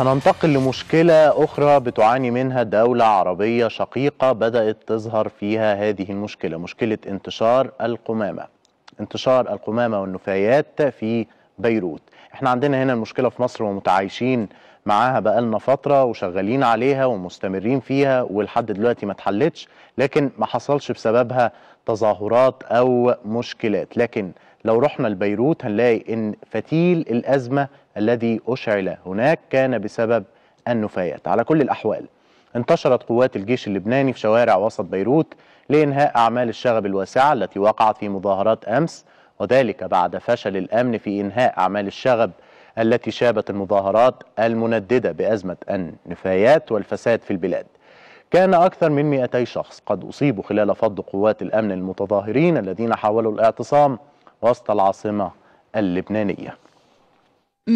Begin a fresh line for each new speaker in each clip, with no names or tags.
هننتقل لمشكلة أخرى بتعاني منها دولة عربية شقيقة بدأت تظهر فيها هذه المشكلة مشكلة انتشار القمامة انتشار القمامة والنفايات في بيروت احنا عندنا هنا المشكلة في مصر ومتعايشين معاها بقالنا فترة وشغالين عليها ومستمرين فيها ولحد دلوقتي ما اتحلتش لكن ما حصلش بسببها تظاهرات أو مشكلات لكن لو رحنا لبيروت هنلاقي ان فتيل الأزمة الذي أشعل هناك كان بسبب النفايات على كل الأحوال انتشرت قوات الجيش اللبناني في شوارع وسط بيروت لإنهاء أعمال الشغب الواسعة التي وقعت في مظاهرات أمس وذلك بعد فشل الأمن في إنهاء أعمال الشغب التي شابت المظاهرات المنددة بأزمة النفايات والفساد في البلاد كان أكثر من 200 شخص قد أصيبوا خلال فض قوات الأمن المتظاهرين الذين حاولوا الاعتصام وسط العاصمة اللبنانية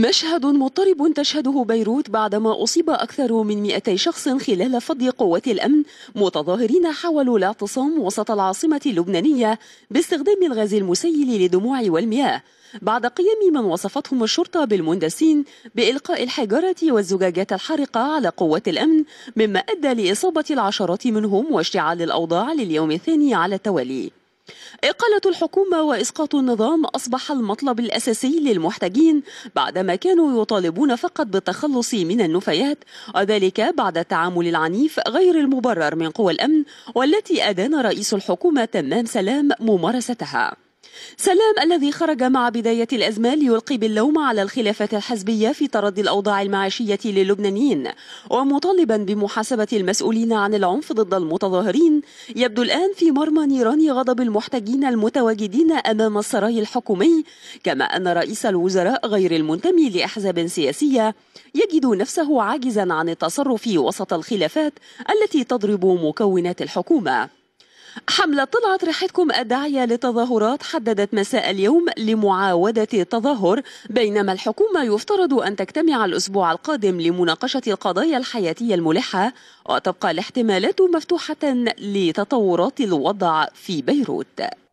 مشهد مضطرب تشهده بيروت بعدما أصيب أكثر من 200 شخص خلال فض قوات الأمن متظاهرين حاولوا الاعتصام وسط العاصمة اللبنانية باستخدام الغاز المسيل للدموع والمياه بعد قيام من وصفتهم الشرطة بالمندسين بإلقاء الحجارة والزجاجات الحارقة على قوات الأمن مما أدى لإصابة العشرات منهم واشتعال الأوضاع لليوم الثاني على التوالي إقالة الحكومة وإسقاط النظام أصبح المطلب الأساسي للمحتجين بعدما كانوا يطالبون فقط بالتخلص من النفايات وذلك بعد التعامل العنيف غير المبرر من قوى الأمن والتي أدان رئيس الحكومة تمام سلام ممارستها سلام الذي خرج مع بداية الأزمة ليلقي باللوم على الخلافات الحزبية في تردي الأوضاع المعيشية للبنانيين ومطالبا بمحاسبة المسؤولين عن العنف ضد المتظاهرين يبدو الآن في مرمى نيران غضب المحتجين المتواجدين أمام السراي الحكومي كما أن رئيس الوزراء غير المنتمي لأحزاب سياسية يجد نفسه عاجزا عن التصرف وسط الخلافات التي تضرب مكونات الحكومة حملة طلعت ريحتكم الداعية للتظاهرات حددت مساء اليوم لمعاودة التظاهر بينما الحكومة يفترض أن تجتمع الأسبوع القادم لمناقشة القضايا الحياتية الملحة وتبقى الاحتمالات مفتوحة لتطورات الوضع في بيروت